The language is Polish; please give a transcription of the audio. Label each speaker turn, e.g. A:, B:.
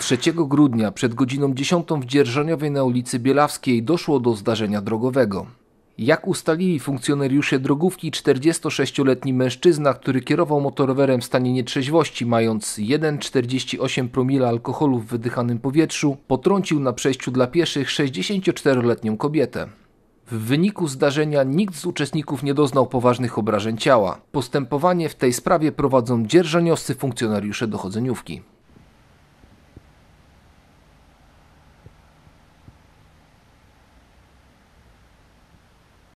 A: 3 grudnia przed godziną 10 w Dzierżoniowie na ulicy Bielawskiej doszło do zdarzenia drogowego. Jak ustalili funkcjonariusze drogówki, 46-letni mężczyzna, który kierował motorowerem w stanie nietrzeźwości, mając 1,48 promila alkoholu w wydychanym powietrzu, potrącił na przejściu dla pieszych 64-letnią kobietę. W wyniku zdarzenia nikt z uczestników nie doznał poważnych obrażeń ciała. Postępowanie w tej sprawie prowadzą dzierżoniowscy funkcjonariusze dochodzeniówki.